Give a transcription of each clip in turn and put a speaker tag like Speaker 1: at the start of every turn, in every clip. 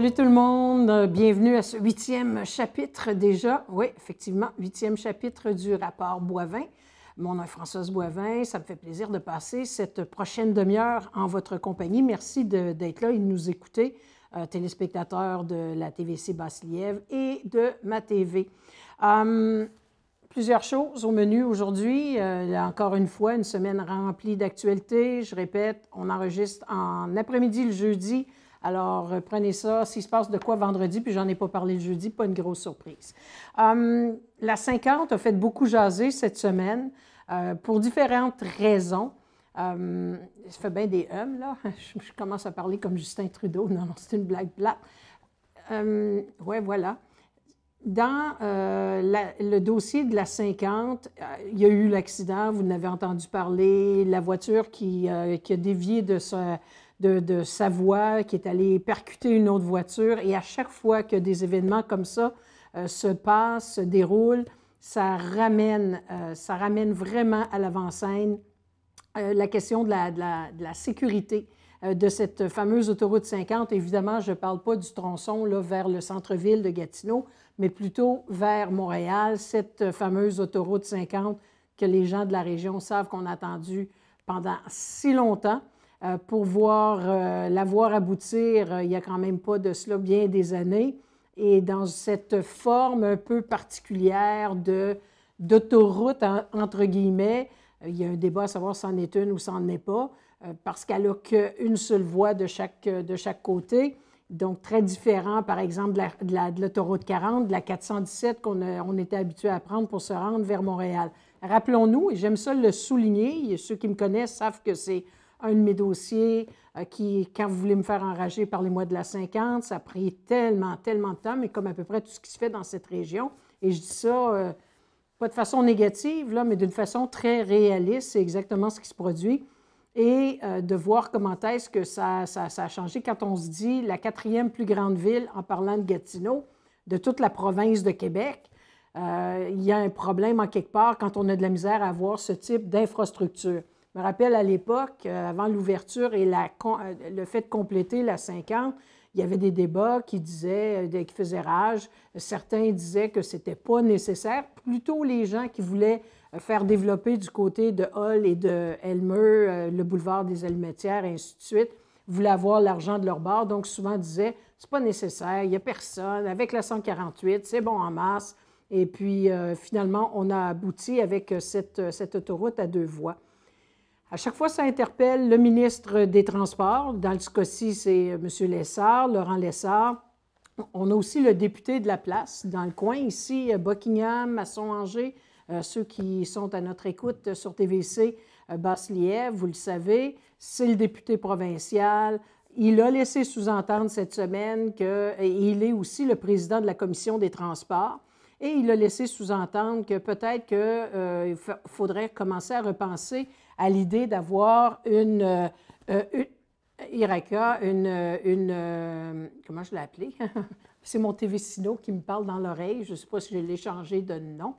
Speaker 1: Salut tout le monde, euh, bienvenue à ce huitième chapitre déjà. Oui, effectivement, huitième chapitre du rapport Boivin. Mon nom est Françoise Boivin, ça me fait plaisir de passer cette prochaine demi-heure en votre compagnie. Merci d'être là et de nous écouter, euh, téléspectateurs de la TVC Basse-Lièvre et de ma TV. Hum, plusieurs choses au menu aujourd'hui. Euh, encore une fois, une semaine remplie d'actualités. Je répète, on enregistre en après-midi le jeudi alors, euh, prenez ça. S'il se passe de quoi vendredi, puis j'en ai pas parlé le jeudi, pas une grosse surprise. Hum, la 50 a fait beaucoup jaser cette semaine euh, pour différentes raisons. Euh, je fais bien des hums, là. Je, commence à parler comme Justin Trudeau. Non, non, c'est une blague plate. Oui, hum, ouais, voilà. Dans euh, le dossier de la 50, il y a eu l'accident, vous en entendu parler, la voiture qui, qui a dévié de sa, de, Savoie qui est allé percuter une autre voiture. Et à chaque fois que des événements comme ça euh, se passent, se déroulent, ça ramène, euh, vraiment à l'avant-scène euh, la question de la, sécurité de cette fameuse autoroute 50. Évidemment, je ne parle pas du tronçon là, vers le centre-ville de Gatineau, mais plutôt vers Montréal, cette fameuse autoroute 50 que les gens de la région savent qu'on a attendue pendant si longtemps. Euh, pour voir, euh, la voir aboutir, euh, il n'y a quand même pas de cela bien des années. Et dans cette forme un peu particulière de, d'autoroute, entre guillemets, il y a un débat à savoir s'en est une ou s'en n'est est pas, parce qu'elle n'a qu'une seule voie de chaque, de chaque côté. Donc, très différent, par exemple, de l'autoroute 40, de la 417 qu'on on était habitué à prendre pour se rendre vers Montréal. Rappelons-nous, et j'aime ça le souligner, ceux qui me connaissent savent que c'est un de mes dossiers euh, qui, quand vous voulez me faire enrager, par les moi de la 50. Ça a pris tellement, tellement de temps, mais comme à peu près tout ce qui se fait dans cette région. Et je dis ça, euh, pas de façon négative, là, mais d'une façon très réaliste. C'est exactement ce qui se produit. Et euh, de voir comment est-ce que ça, a changé quand on se dit la quatrième plus grande ville, en parlant de Gatineau, de toute la province de Québec. il y a un problème en quelque part quand on a de la misère à avoir ce type d'infrastructure. Je me rappelle à l'époque, euh, avant l'ouverture et la, euh, le fait de compléter la 50, il y avait des débats qui disaient, euh, qui faisaient rage. Certains disaient que c'était pas nécessaire. Plutôt les gens qui voulaient faire développer du côté de Hall et de Elmer, le boulevard des Helmetières, et ainsi de suite, voulaient avoir l'argent de leur bord. Donc souvent disaient, c'est pas nécessaire, il n'y a personne. Avec la 148, c'est bon en masse. Et puis finalement, on a abouti avec cette autoroute à deux voies. À chaque fois, ça interpelle le ministre des Transports. Dans ce cas-ci, c'est M. Lessard, Laurent Lessard. On a aussi le député de la place dans le coin ici, Buckingham, Masson-Angers. Euh, ceux qui sont à notre écoute sur TVC, euh, basse vous le savez, c'est le député provincial. Il a laissé sous-entendre cette semaine qu'il est aussi le président de la commission des transports. Et il a laissé sous-entendre que peut-être qu'il euh, faudrait commencer à repenser à l'idée d'avoir une, Iraka, euh, euh, une, euh, une, comment je l'ai c'est mon TV Sino qui me parle dans l'oreille. Je ne sais pas si je l'ai changé de nom.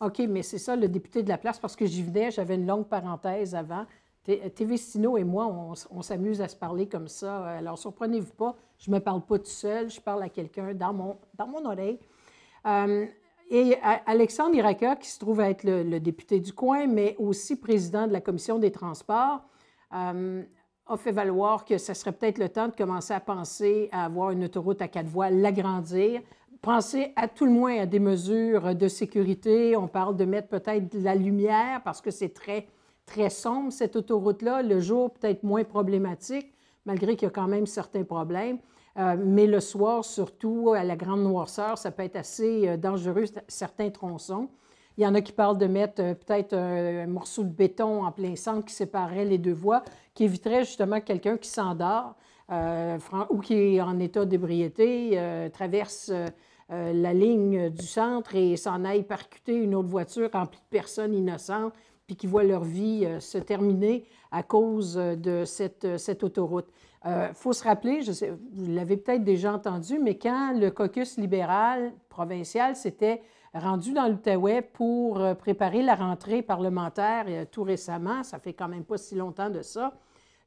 Speaker 1: OK, mais c'est ça, le député de la place, parce que j'y venais, j'avais une longue parenthèse avant. TV Tévestino et moi, on, s'amuse à se parler comme ça. Alors, surprenez-vous pas, je ne me parle pas tout seul, je parle à quelqu'un dans mon, dans mon oreille. Et euh, Alexandre Iraka, qui se trouve être le, député du coin, mais aussi président de la Commission des transports, euh, a fait valoir que ce serait peut-être le temps de commencer à penser à avoir une autoroute à quatre voies, l'agrandir, penser à tout le moins à des mesures de sécurité. On parle de mettre peut-être de la lumière parce que c'est très, très sombre, cette autoroute-là. Le jour, peut-être moins problématique, malgré qu'il y a quand même certains problèmes. Euh, mais le soir, surtout à la grande noirceur, ça peut être assez euh, dangereux, certains tronçons. Il y en a qui parlent de mettre euh, peut-être un morceau de béton en plein centre qui séparerait les deux voies, qui éviterait justement quelqu'un qui s'endort ou qui est en état d'ébriété, traverse la ligne du centre et s'en aille percuter une autre voiture remplie de personnes innocentes, puis qui voient leur vie se terminer à cause de cette, cette autoroute. Il euh, faut se rappeler, je vous l'avez peut-être déjà entendu, mais quand le caucus libéral provincial s'était rendu dans l'Outaouais pour euh, préparer la rentrée parlementaire euh, tout récemment, ça fait quand même pas si longtemps de ça,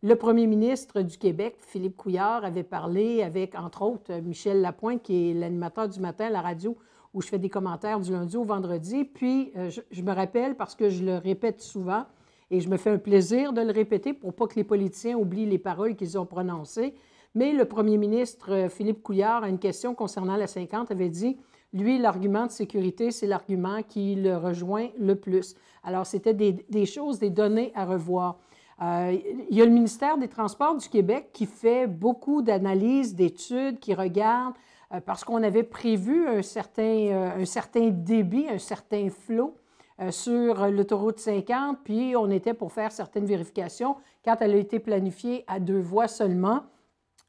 Speaker 1: le premier ministre du Québec, Philippe Couillard, avait parlé avec, entre autres, Michel Lapointe, qui est l'animateur du matin à la radio, où je fais des commentaires du lundi au vendredi. Puis, je, me rappelle, parce que je le répète souvent, et je me fais un plaisir de le répéter pour pas que les politiciens oublient les paroles qu'ils ont prononcées. Mais le premier ministre euh, Philippe Couillard, à une question concernant la 50, avait dit lui, l'argument de sécurité, c'est l'argument qui le rejoint le plus. Alors, c'était des, choses, des données à revoir. Euh, il y a le ministère des Transports du Québec qui fait beaucoup d'analyses, d'études, qui regarde, euh, parce qu'on avait prévu un certain, un certain débit, un certain flot euh, sur l'autoroute 50, puis on était pour faire certaines vérifications quand elle a été planifiée à deux voies seulement.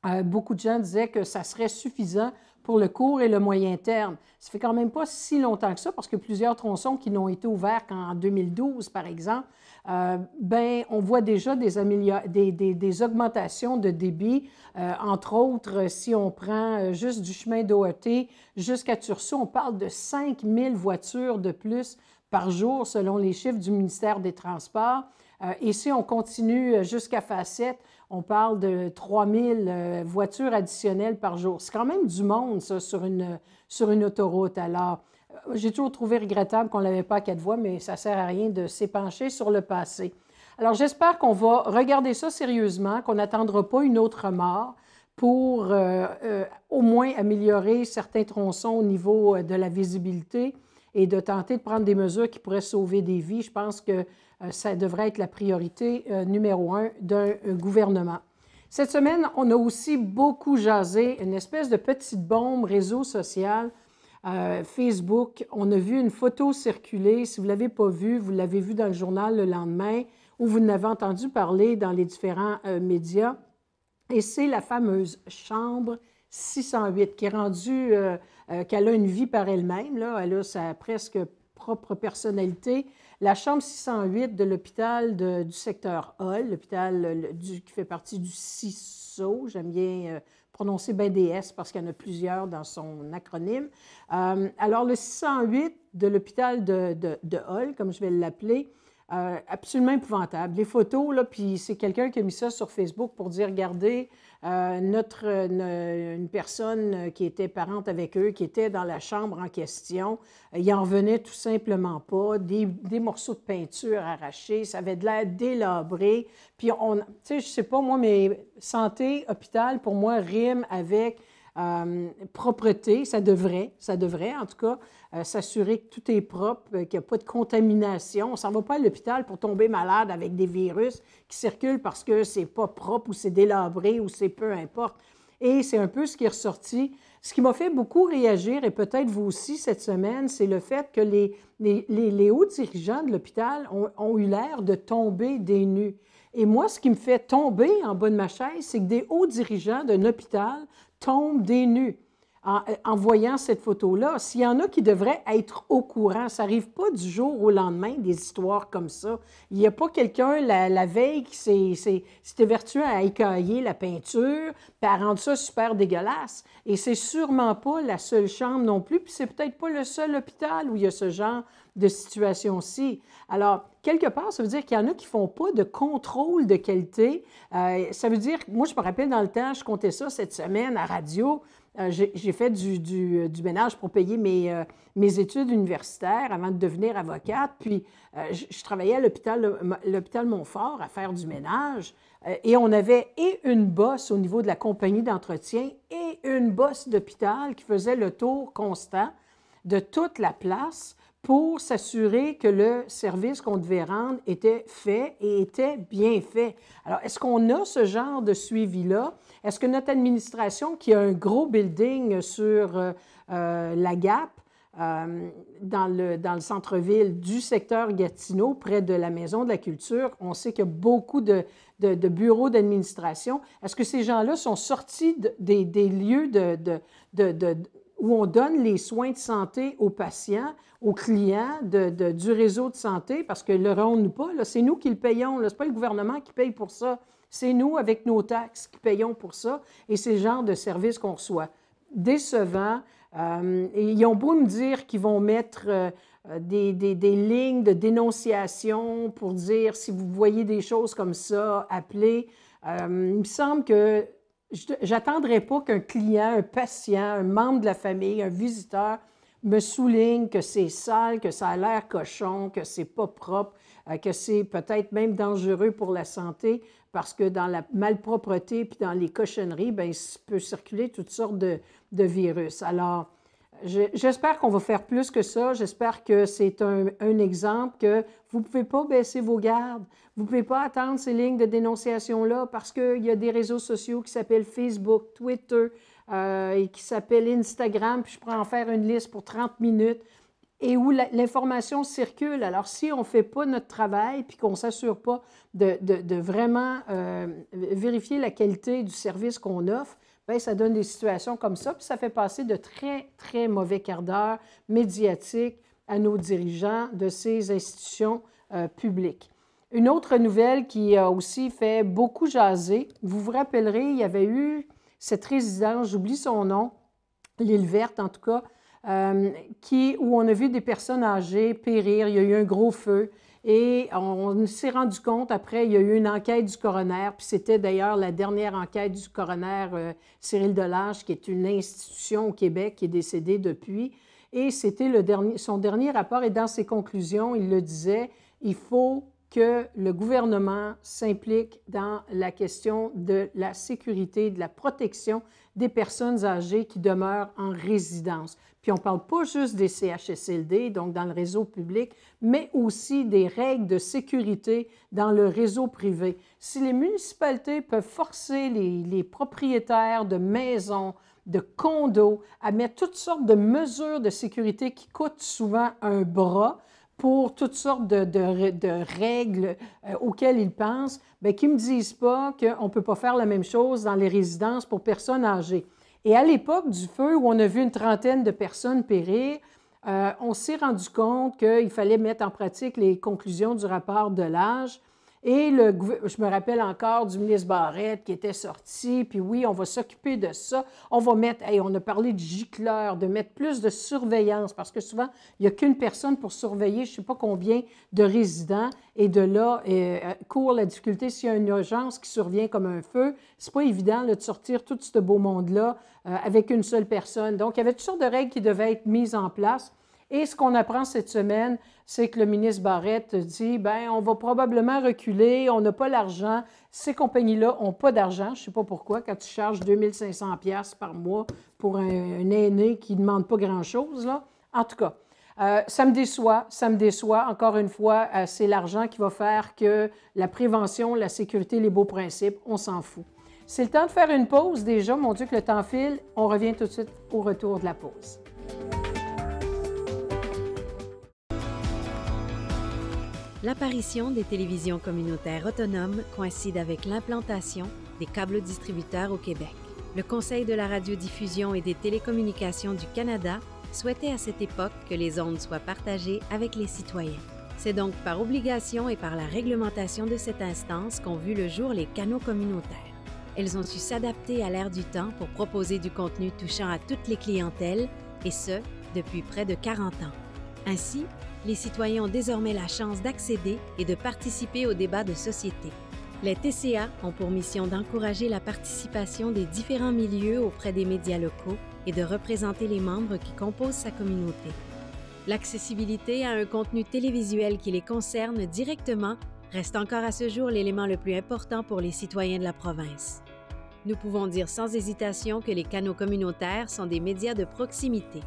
Speaker 1: Euh, beaucoup de gens disaient que ça serait suffisant pour le court et le moyen terme. Ça fait quand même pas si longtemps que ça, parce que plusieurs tronçons qui n'ont été ouverts qu'en 2012, par exemple, euh, ben, on voit déjà des, des, des, augmentations de débit. Euh, entre autres, si on prend juste du chemin d'OET jusqu'à Turceau, on parle de 5000 voitures de plus par jour selon les chiffres du ministère des Transports. Euh, et si on continue euh, jusqu'à facette, on parle de 3000 000 euh, voitures additionnelles par jour. C'est quand même du monde, ça, sur une, sur une autoroute. Alors, j'ai toujours trouvé regrettable qu'on ne l'avait pas à quatre voies, mais ça ne sert à rien de s'épancher sur le passé. Alors, j'espère qu'on va regarder ça sérieusement, qu'on n'attendra pas une autre mort pour au moins améliorer certains tronçons au niveau de la visibilité et de tenter de prendre des mesures qui pourraient sauver des vies. Je pense que euh, ça devrait être la priorité euh, numéro un d'un euh, gouvernement. Cette semaine, on a aussi beaucoup jasé une espèce de petite bombe réseau social, Facebook. On a vu une photo circuler. Si vous ne l'avez pas vue, vous l'avez vue dans le journal le lendemain ou vous n'avez entendu parler dans les différents médias. Et c'est la fameuse chambre 608 qui est rendue euh, qu'elle a une vie par elle-même, elle a sa presque propre personnalité. La chambre 608 de l'hôpital du secteur Hall, l'hôpital qui fait partie du CISO, j'aime bien euh, prononcer BDS parce qu'il y en a plusieurs dans son acronyme. Euh, alors, le 608 de l'hôpital de, de, de Hall, comme je vais l'appeler, euh, absolument épouvantable. Les photos, là, puis c'est quelqu'un qui a mis ça sur Facebook pour dire, regardez, euh, notre, euh, une, personne qui était parente avec eux, qui était dans la chambre en question, il en venait tout simplement pas, des, des morceaux de peinture arrachés, ça avait de l'air délabré. Puis on, tu sais, je sais pas, moi, mais santé, hôpital, pour moi, rime avec... propreté, ça devrait, ça devrait en tout cas, euh, s'assurer que tout est propre, euh, qu'il n'y a pas de contamination. On ne s'en va pas à l'hôpital pour tomber malade avec des virus qui circulent parce que c'est pas propre ou c'est délabré ou c'est peu importe. Et c'est un peu ce qui est ressorti. Ce qui m'a fait beaucoup réagir, et peut-être vous aussi cette semaine, c'est le fait que les, les, les, hauts dirigeants de l'hôpital ont, eu l'air de tomber des nus. Et moi, ce qui me fait tomber en bas de ma chaise, c'est que des hauts dirigeants d'un hôpital tombent des nus. Euh, en, voyant cette photo-là, s'il y en a qui devraient être au courant, ça n'arrive pas du jour au lendemain des histoires comme ça. Il n'y a pas quelqu'un la, veille qui s'est vertueux à écailler la peinture, puis à rendre ça super dégueulasse. Et c'est sûrement pas la seule chambre non plus, puis c'est peut-être pas le seul hôpital où il y a ce genre de situation-ci. Alors, quelque part, ça veut dire qu'il y en a qui ne font pas de contrôle de qualité. Euh, ça veut dire, moi, je me rappelle dans le temps, je comptais ça cette semaine à radio, euh, j'ai fait du, du, euh, ménage pour payer euh, mes, études universitaires avant de devenir avocate. Puis, je, je travaillais à l'hôpital Montfort à faire du ménage. Et on avait et une bosse au niveau de la compagnie d'entretien et une bosse d'hôpital qui faisait le tour constant de toute la place pour s'assurer que le service qu'on devait rendre était fait et était bien fait. Alors, est-ce qu'on a ce genre de suivi-là? Est-ce que notre administration, qui a un gros building sur euh, euh, la GAP, euh, dans le, dans le centre-ville du secteur Gatineau, près de la Maison de la Culture, on sait qu'il y a beaucoup de, bureaux d'administration. Est-ce que ces gens-là sont sortis des, des lieux de, où on donne les soins de santé aux patients, aux clients de, du réseau de santé, parce que le rond nous pas, c'est nous qui le payons, ce n'est pas le gouvernement qui paye pour ça, c'est nous, avec nos taxes, qui payons pour ça, et c'est le genre de service qu'on reçoit. Décevant, euh, et ils ont beau me dire qu'ils vont mettre euh, des, lignes de dénonciation pour dire si vous voyez des choses comme ça, appelez. Euh, il me semble que j'attendrai pas qu'un client, un patient, un membre de la famille, un visiteur me souligne que c'est sale, que ça a l'air cochon, que c'est pas propre, euh, que c'est peut-être même dangereux pour la santé parce que dans la malpropreté puis dans les cochonneries, ben, il peut circuler toutes sortes de, de virus. Alors, J'espère qu'on va faire plus que ça. J'espère que c'est un, exemple que vous ne pouvez pas baisser vos gardes. Vous ne pouvez pas attendre ces lignes de dénonciation-là parce qu'il y a des réseaux sociaux qui s'appellent Facebook, Twitter euh, et qui s'appellent Instagram. Puis je pourrais en faire une liste pour 30 minutes et où l'information circule. Alors, si on ne fait pas notre travail puis qu'on ne s'assure pas de, vraiment euh, vérifier la qualité du service qu'on offre, ben, ça donne des situations comme ça, puis ça fait passer de très, très mauvais quart d'heure médiatique à nos dirigeants de ces institutions euh, publiques. Une autre nouvelle qui a aussi fait beaucoup jaser, vous vous rappellerez, il y avait eu cette résidence, j'oublie son nom, l'île verte en tout cas, euh, qui, où on a vu des personnes âgées périr, il y a eu un gros feu. Et on s'est rendu compte, après, il y a eu une enquête du coroner, puis c'était d'ailleurs la dernière enquête du coroner euh, Cyril Delage, qui est une institution au Québec, qui est décédée depuis. Et c'était son dernier rapport, et dans ses conclusions, il le disait, il faut que le gouvernement s'implique dans la question de la sécurité, de la protection des personnes âgées qui demeurent en résidence. Puis on ne parle pas juste des CHSLD, donc dans le réseau public, mais aussi des règles de sécurité dans le réseau privé. Si les municipalités peuvent forcer les, propriétaires de maisons, de condos à mettre toutes sortes de mesures de sécurité qui coûtent souvent un bras, pour toutes sortes de, règles euh, auxquelles ils pensent, mais ben, qui ne me disent pas qu'on ne peut pas faire la même chose dans les résidences pour personnes âgées. Et à l'époque du feu, où on a vu une trentaine de personnes périr, euh, on s'est rendu compte qu'il fallait mettre en pratique les conclusions du rapport de l'âge et le, je me rappelle encore du ministre Barrette qui était sorti, puis oui, on va s'occuper de ça. On va mettre, on a parlé de gicleur, de mettre plus de surveillance, parce que souvent, il n'y a qu'une personne pour surveiller, je ne sais pas combien de résidents, et de là euh, euh, court la difficulté s'il y a une urgence qui survient comme un feu. C'est pas évident de sortir tout ce beau monde-là euh, avec une seule personne. Donc, il y avait toutes sortes de règles qui devaient être mises en place. Et ce qu'on apprend cette semaine, c'est que le ministre Barrette dit, ben, on va probablement reculer, on n'a pas l'argent. Ces compagnies-là n'ont pas d'argent. Je ne sais pas pourquoi, quand tu charges 2500 pièces par mois pour un, aîné qui ne demande pas grand-chose, là. En tout cas, euh, ça me déçoit, ça me déçoit. Encore une fois, euh, c'est l'argent qui va faire que la prévention, la sécurité, les beaux principes, on s'en fout. C'est le temps de faire une pause déjà. Mon Dieu, que le temps file. On revient tout de suite au retour de la pause.
Speaker 2: L'apparition des télévisions communautaires autonomes coïncide avec l'implantation des câbles distributeurs au Québec. Le Conseil de la radiodiffusion et des télécommunications du Canada souhaitait à cette époque que les ondes soient partagées avec les citoyens. C'est donc par obligation et par la réglementation de cette instance qu'ont vu le jour les canaux communautaires. Elles ont su s'adapter à l'ère du temps pour proposer du contenu touchant à toutes les clientèles, et ce, depuis près de 40 ans. Ainsi, les citoyens ont désormais la chance d'accéder et de participer aux débats de société. Les TCA ont pour mission d'encourager la participation des différents milieux auprès des médias locaux et de représenter les membres qui composent sa communauté. L'accessibilité à un contenu télévisuel qui les concerne directement reste encore à ce jour l'élément le plus important pour les citoyens de la province. Nous pouvons dire sans hésitation que les canaux communautaires sont des médias de proximité.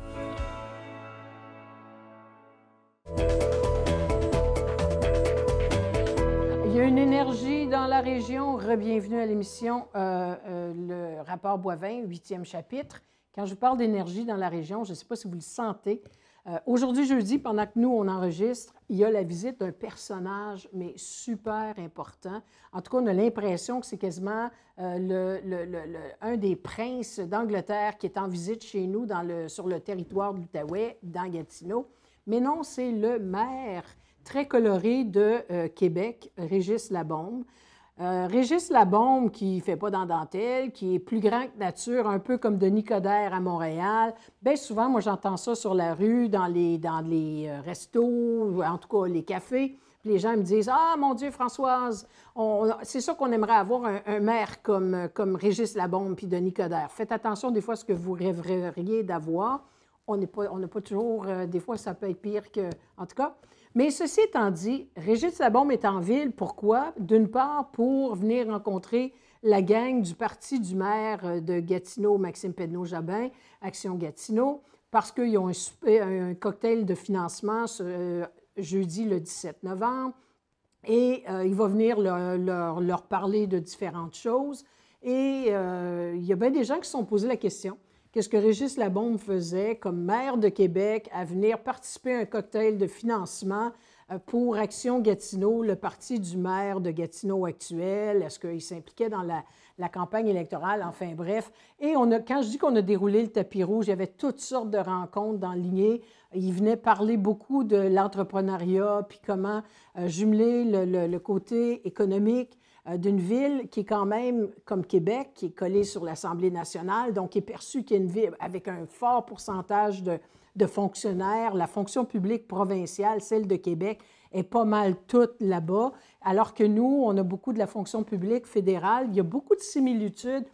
Speaker 1: la région, bienvenue à l'émission euh, euh, Le rapport Boivin, huitième chapitre. Quand je vous parle d'énergie dans la région, je ne sais pas si vous le sentez. Euh, aujourd'hui, jeudi, pendant que nous, on enregistre, il y a la visite d'un personnage, mais super important. En tout cas, on a l'impression que c'est quasiment le, le, le, un des princes d'Angleterre qui est en visite chez nous dans le, sur le territoire de l'Outaouais, dans Mais non, c'est le maire très coloré de Québec, Régis Labombe. Euh, Régis Labombe, qui ne fait pas dans dentelle, qui est plus grand que nature, un peu comme Denis Coderre à Montréal. Bien souvent, moi, j'entends ça sur la rue, dans les, dans les euh, restos, en tout cas les cafés. les gens me disent Ah, mon Dieu, Françoise, c'est ça qu'on aimerait avoir un, maire comme, euh, comme Régis Labombe puis Denis Coderre. Faites attention des fois à ce que vous rêveriez d'avoir. On n'a pas, toujours. des fois, ça peut être pire que. En tout cas. Mais ceci étant dit, Régis Sabom est en ville. Pourquoi? D'une part, pour venir rencontrer la gang du parti du maire euh, de Gatineau, Maxime pednaud jabin Action Gatineau, parce qu'ils ont un, cocktail de financement ce, euh, jeudi le 17 novembre. Et euh, il va venir leur, parler de différentes choses. Et il y a bien des gens qui se sont posés la question Qu'est-ce que Régis Labombe faisait comme maire de Québec à venir participer à un cocktail de financement euh, pour Action Gatineau, le parti du maire de Gatineau actuel? Est-ce qu'il s'impliquait dans la, campagne électorale? Enfin, bref. Et quand je dis qu'on a déroulé le tapis rouge, il y avait toutes sortes de rencontres dans lignée. Il venait parler beaucoup de l'entrepreneuriat, puis comment euh, jumeler le côté économique euh, d'une ville qui est quand même comme Québec, qui est collée sur l'Assemblée nationale, donc qui est perçue y a une ville avec un fort pourcentage de, fonctionnaires. La fonction publique provinciale, celle de Québec, est pas mal toute là-bas, alors que nous, on a beaucoup de la fonction publique fédérale. Il y a beaucoup de similitudes.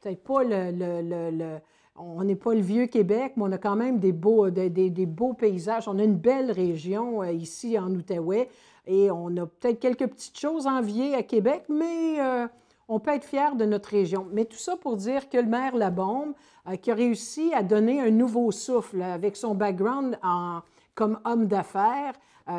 Speaker 1: Peut-être pas le, on n'est pas le vieux Québec, mais on a quand même des beaux, des, beaux paysages. On a une belle région euh, ici en Outaouais. Et on a peut-être quelques petites choses enviées à Québec, mais euh, on peut être fier de notre région. Mais tout ça pour dire que le maire Labombe, euh, qui a réussi à donner un nouveau souffle euh, avec son background comme homme d'affaires,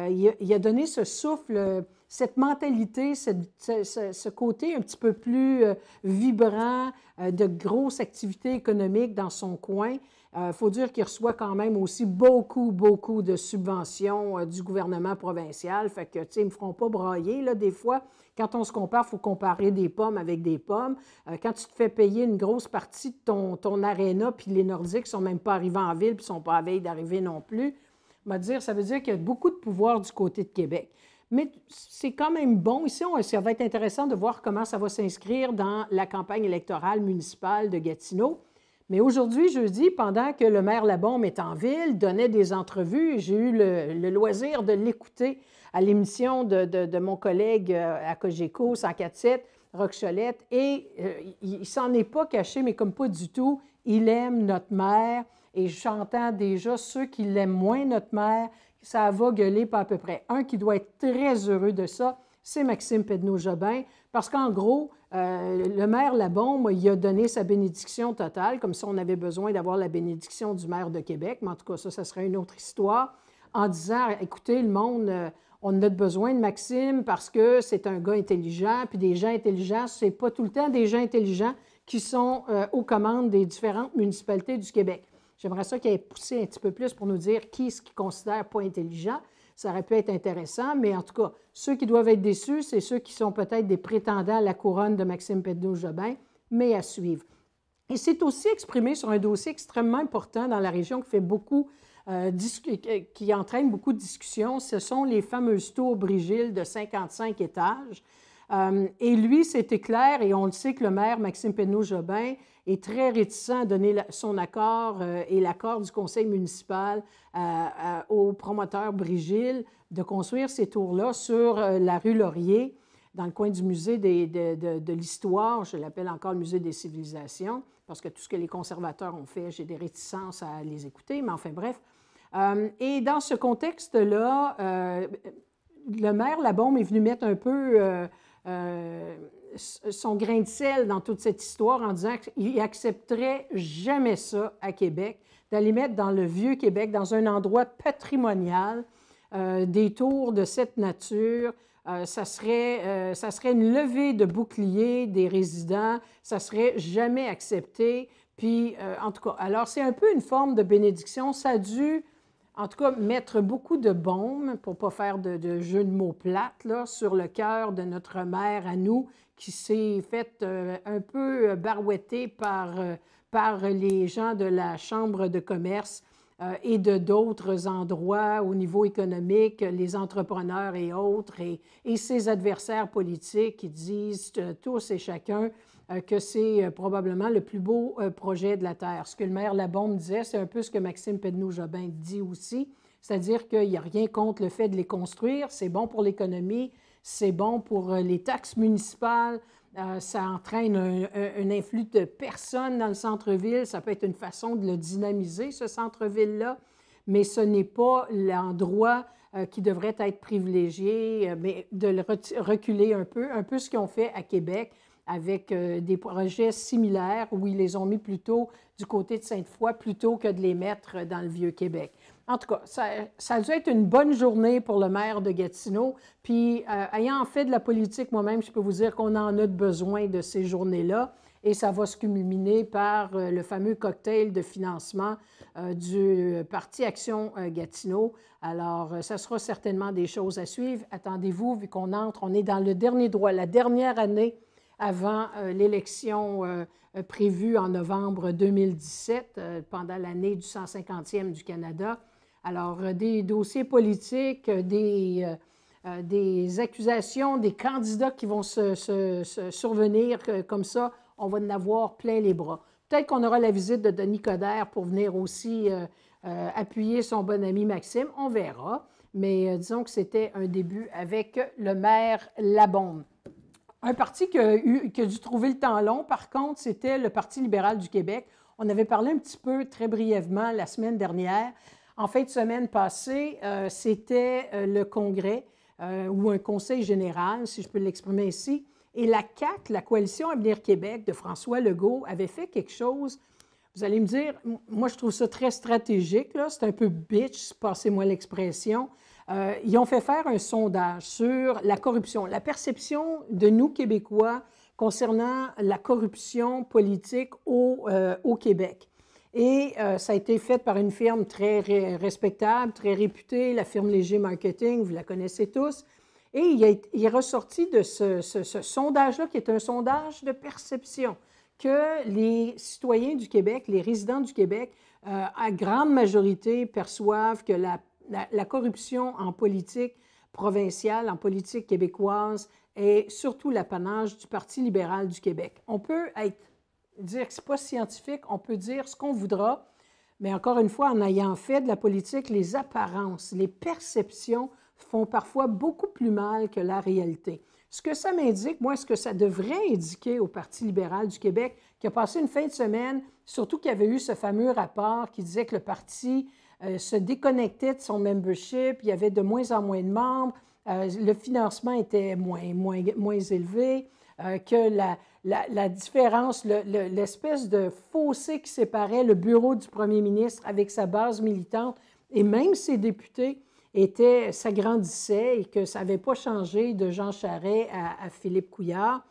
Speaker 1: il, a donné ce souffle, cette mentalité, ce, ce, côté un petit peu plus vibrant de grosses activités économiques dans son coin. Il euh, faut dire qu'il reçoit quand même aussi beaucoup, beaucoup de subventions euh, du gouvernement provincial. Fait que, tu sais, ils me feront pas brailler, là, des fois. Quand on se compare, il faut comparer des pommes avec des pommes. Euh, quand tu te fais payer une grosse partie de ton, ton aréna, puis les Nordiques sont même pas arrivés en ville, puis sont pas à veille d'arriver non plus, M'a dire, ça veut dire qu'il y a beaucoup de pouvoir du côté de Québec. Mais c'est quand même bon. Ici, ça va être intéressant de voir comment ça va s'inscrire dans la campagne électorale municipale de Gatineau. Mais aujourd'hui, jeudi, pendant que le maire Labombe est en ville, donnait des entrevues, j'ai eu le, loisir de l'écouter à l'émission de, mon collègue euh, à Cogeco, 104.7, Rocholette et euh, il, s'en est pas caché, mais comme pas du tout, il aime notre maire, et j'entends déjà ceux qui l'aiment moins, notre maire, ça va gueuler pas à peu près. Un qui doit être très heureux de ça, c'est Maxime Pedneau-Jobin, parce qu'en gros, euh, le maire Labombe, il a donné sa bénédiction totale, comme si on avait besoin d'avoir la bénédiction du maire de Québec, mais en tout cas, ça, ça serait une autre histoire, en disant, écoutez, le monde, euh, on a besoin de Maxime parce que c'est un gars intelligent, puis des gens intelligents, c'est pas tout le temps des gens intelligents qui sont euh, aux commandes des différentes municipalités du Québec. J'aimerais ça qu'il ait poussé un petit peu plus pour nous dire qui est-ce qu'il considère pas intelligent, ça aurait pu être intéressant, mais en tout cas, ceux qui doivent être déçus, c'est ceux qui sont peut-être des prétendants à la couronne de Maxime Pedneau-Jobin, mais à suivre. Et c'est aussi exprimé sur un dossier extrêmement important dans la région qui fait beaucoup, euh, euh, qui entraîne beaucoup de discussions. Ce sont les fameuses tours Brigilles de 55 étages. Euh, et lui, c'était clair, et on le sait que le maire Maxime Pedneau-Jobin est très réticent à donner son accord euh, et l'accord du conseil municipal euh, euh, au promoteur Brigil de construire ces tours-là sur la rue Laurier, dans le coin du musée des, de, de, de l'histoire, je l'appelle encore le musée des civilisations, parce que tout ce que les conservateurs ont fait, j'ai des réticences à les écouter, mais enfin bref. et dans ce contexte-là, le maire Labombe est venu mettre un peu son grain de sel dans toute cette histoire en disant qu'il accepterait jamais ça à Québec, d'aller mettre dans le vieux Québec, dans un endroit patrimonial, euh, des tours de cette nature. Euh, ça, serait, euh, ça serait une levée de boucliers des résidents, ça serait jamais accepté. Puis, en tout cas, alors c'est un peu une forme de bénédiction. Ça a dû en tout cas, mettre beaucoup de bombes, pour ne pas faire de, de, jeu de mots plates, là, sur le cœur de notre mère à nous, qui s'est fait euh, un peu euh, barouetter par, euh, par les gens de la Chambre de commerce et de d'autres endroits au niveau économique, les entrepreneurs et autres, et, et ses adversaires politiques qui disent tous et chacun que c'est probablement le plus beau projet de la Terre. Ce que le maire Labombe disait, c'est un peu ce que Maxime pednou jobin dit aussi, c'est-à-dire qu'il n'y a rien contre le fait de les construire, c'est bon pour l'économie, c'est bon pour euh, les taxes municipales, euh, ça entraîne un, influx de personnes dans le centre-ville, ça peut être une façon de le dynamiser, ce centre-ville-là, mais ce n'est pas l'endroit euh, qui devrait être privilégié, mais de le reculer un peu, un peu ce qu'ils ont fait à Québec avec des projets similaires où ils les ont mis plutôt du côté de Sainte-Foy plutôt que de les mettre dans le Vieux-Québec. En tout cas, ça, ça, a dû être une bonne journée pour le maire de Gatineau. Puis, euh, ayant fait de la politique moi-même, je peux vous dire qu'on en a besoin de ces journées-là. Et ça va se culminer par euh, le fameux cocktail de financement euh, du Parti Action Gatineau. Alors, ça sera certainement des choses à suivre. Attendez-vous, vu qu'on entre, on est dans le dernier droit, la dernière année avant l'élection prévue en novembre 2017, pendant l'année du 150e du Canada. Alors, euh, des dossiers politiques, euh, euh, des, accusations, des candidats qui vont se, survenir comme ça, on va en avoir plein les bras. Peut-être qu'on aura la visite de Denis Coderre pour venir aussi appuyer son bon ami Maxime. On verra. Mais disons que c'était un début avec le maire Labonde. Un parti qui a dû trouver le temps long, par contre, c'était le Parti libéral du Québec. On avait parlé un petit peu, très brièvement, la semaine dernière. En fin de semaine passée, euh, c'était euh, le congrès euh, ou un conseil général, si je peux l'exprimer ainsi, Et la CAC, la coalition Avenir Québec de François Legault, avait fait quelque chose. Vous allez me dire, moi je trouve ça très stratégique, là. c'est un peu bitch, passez-moi l'expression. ils ont fait faire un sondage sur la corruption, la perception de nous, Québécois, concernant la corruption politique au Québec. Et euh, ça a été fait par une firme très respectable, très réputée, la firme Léger Marketing, vous la connaissez tous. Et il, est ressorti de ce, sondage-là, qui est un sondage de perception, que les citoyens du Québec, les résidents du Québec, euh, à grande majorité, perçoivent que la corruption en politique provinciale, en politique québécoise, est surtout l'apanage du Parti libéral du Québec. On peut être dire que ce pas scientifique, on peut dire ce qu'on voudra, mais encore une fois, en ayant fait de la politique, les apparences, les perceptions font parfois beaucoup plus mal que la réalité. Ce que ça m'indique, moi, ce que ça devrait indiquer au Parti libéral du Québec, qui a passé une fin de semaine, surtout qu'il y avait eu ce fameux rapport qui disait que le parti euh, se déconnectait de son membership, il y avait de moins en moins de membres, euh, le financement était moins, moins, moins élevé, euh, que la, la, différence, l'espèce de fossé qui séparait le bureau du premier ministre avec sa base militante et même ses députés était, s'agrandissait et que ça n'avait pas changé de Jean Charest à, Philippe Couillard.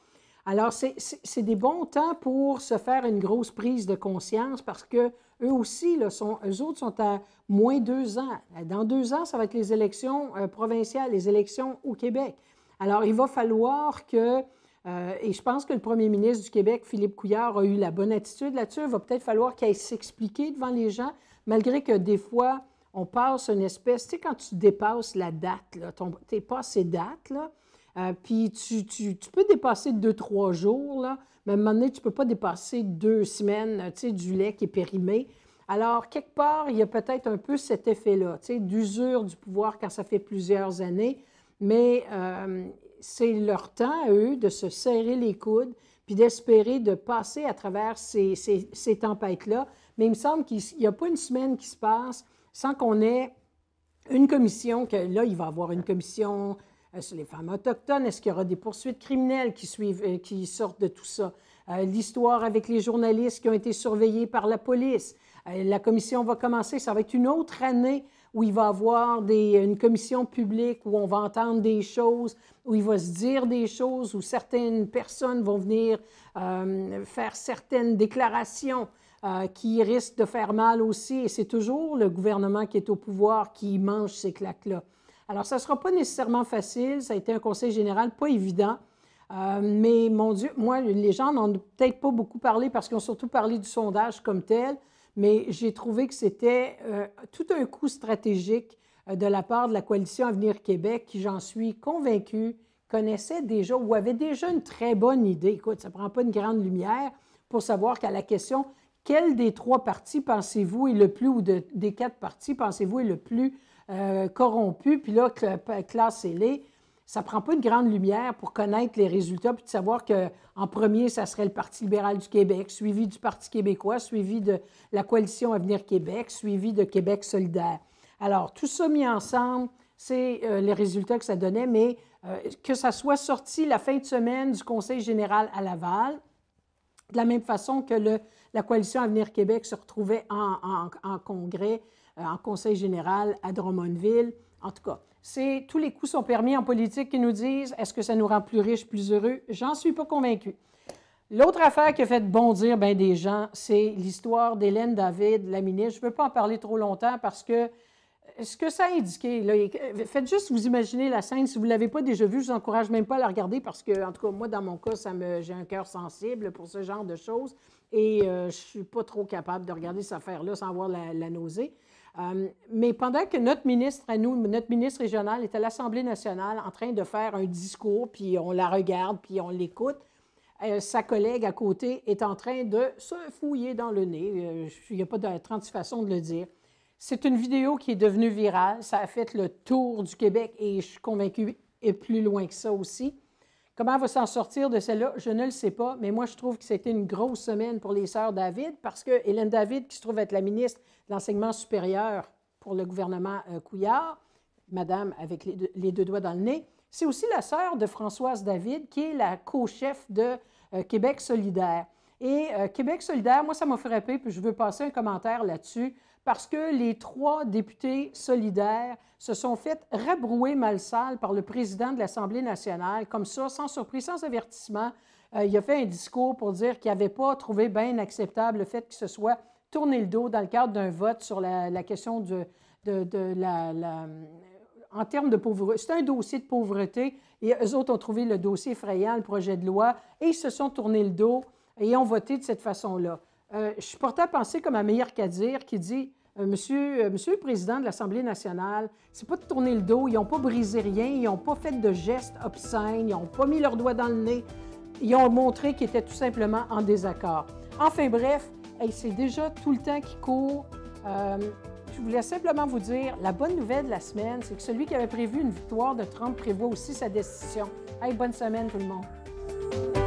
Speaker 1: Alors, c'est des bons temps pour se faire une grosse prise de conscience parce que eux aussi, là, sont, eux autres sont à moins deux ans. Dans deux ans, ça va être les élections euh, provinciales, les élections au Québec. Alors, il va falloir que euh, et je pense que le premier ministre du Québec, Philippe Couillard, a eu la bonne attitude là-dessus. Il va peut-être falloir qu'elle s'explique devant les gens, malgré que des fois, on passe une espèce, tu sais, quand tu dépasses la date, tu pas ces dates, là, euh, puis tu, peux dépasser deux, trois jours, là, mais à un moment donné, tu ne peux pas dépasser deux semaines, tu sais, du lait qui est périmé. Alors, quelque part, il y a peut-être un peu cet effet-là, tu sais, d'usure du pouvoir quand ça fait plusieurs années, mais... Euh, c'est leur temps à eux de se serrer les coudes puis d'espérer de passer à travers ces, ces, tempêtes-là. Mais il me semble qu'il n'y a pas une semaine qui se passe sans qu'on ait une commission, que là, il va y avoir une commission euh, sur les femmes autochtones, est-ce qu'il y aura des poursuites criminelles qui, suivent, euh, qui sortent de tout ça? Euh, l'histoire avec les journalistes qui ont été surveillés par la police. la commission va commencer, ça va être une autre année où il va avoir une commission publique, où on va entendre des choses, où il va se dire des choses, où certaines personnes vont venir euh, faire certaines déclarations. Euh, qui risquent de faire mal aussi, et c'est toujours le gouvernement qui est au pouvoir qui mange ces claques-là. Alors, ça ne sera pas nécessairement facile, ça a été un conseil général pas évident, euh, mais mon Dieu, moi, les gens n'ont ont peut-être pas beaucoup parlé parce qu'ils ont surtout parlé du sondage comme tel mais j'ai trouvé que c'était euh, tout un coup stratégique euh, de la part de la coalition Avenir Québec qui, j'en suis convaincue, connaissait déjà ou avait déjà une très bonne idée. Écoute, ça ne prend pas une grande lumière pour savoir qu'à la question quel des trois partis pensez-vous est le plus, ou des quatre partis pensez-vous est le plus euh, corrompu, puis là, classez-les ça prend pas une grande lumière pour connaître les résultats puis de savoir que en premier, ça serait le Parti libéral du Québec, suivi du Parti québécois, suivi de la coalition Avenir Québec, suivi de Québec solidaire. Alors, tout ça mis ensemble, c'est euh, les résultats que ça donnait, mais euh, que ça soit sorti la fin de semaine du Conseil général à Laval, de la même façon que la coalition Avenir Québec se retrouvait en, congrès, euh, en Conseil général à Drummondville, en tout cas c'est tous les coups sont permis en politique qui nous disent est-ce que ça nous rend plus riches, plus heureux? J'en suis pas convaincue. L'autre affaire qui a fait bondir des gens, c'est l'histoire d'Hélène David, la ministre. Je ne veux pas en parler trop longtemps parce que euh, ce que ça a indiqué, euh, faites juste vous imaginer la scène. Si vous ne l'avez pas déjà vue, je vous encourage même pas à la regarder parce que, en tout cas, moi, dans mon cas, ça me, j'ai un cœur sensible pour ce genre de choses et euh, je ne suis pas trop capable de regarder cette affaire-là sans avoir la nausée. Euh, mais pendant que notre ministre à nous, notre ministre régional est à l'Assemblée nationale en train de faire un discours, puis on la regarde, puis on l'écoute, euh, sa collègue à côté est en train de se fouiller dans le nez. Euh, il n'y a pas de 30 façons de le dire. C'est une vidéo qui est devenue virale. Ça a fait le tour du Québec et je suis convaincue, et plus loin que ça aussi. Comment va s'en sortir de celle-là? Je ne le sais pas, mais moi, je trouve que c'était une grosse semaine pour les sœurs David parce que Hélène David, qui se trouve être la ministre de l'Enseignement supérieur pour le gouvernement euh, Couillard, madame avec les deux, doigts dans le nez, c'est aussi la sœur de Françoise David, qui est la co-chef de euh, Québec solidaire. Et euh, Québec solidaire, moi, ça m'a frappé, puis je veux passer un commentaire là-dessus parce que les trois députés solidaires se sont fait rabrouer malsale par le président de l'Assemblée nationale, comme ça, sans surprise, sans avertissement. Euh, il a fait un discours pour dire qu'il n'avait pas trouvé bien acceptable le fait qu'il se soit tourné le dos dans le cadre d'un vote sur la, question de, la, en termes de pauvreté. C'est un dossier de pauvreté et eux autres ont trouvé le dossier effrayant, le projet de loi, et ils se sont tournés le dos et ont voté de cette façon-là. Euh, je suis portée à penser comme à Meir Kadir qui dit euh, monsieur, euh, monsieur le Président de l'Assemblée nationale, c'est pas de tourner le dos, ils n'ont pas brisé rien, ils n'ont pas fait de gestes obscènes, ils n'ont pas mis leurs doigts dans le nez, ils ont montré qu'ils étaient tout simplement en désaccord. Enfin bref, c'est déjà tout le temps qui court. je voulais simplement vous dire, la bonne nouvelle de la semaine, c'est que celui qui avait prévu une victoire de Trump prévoit aussi sa décision. bonne semaine tout le monde.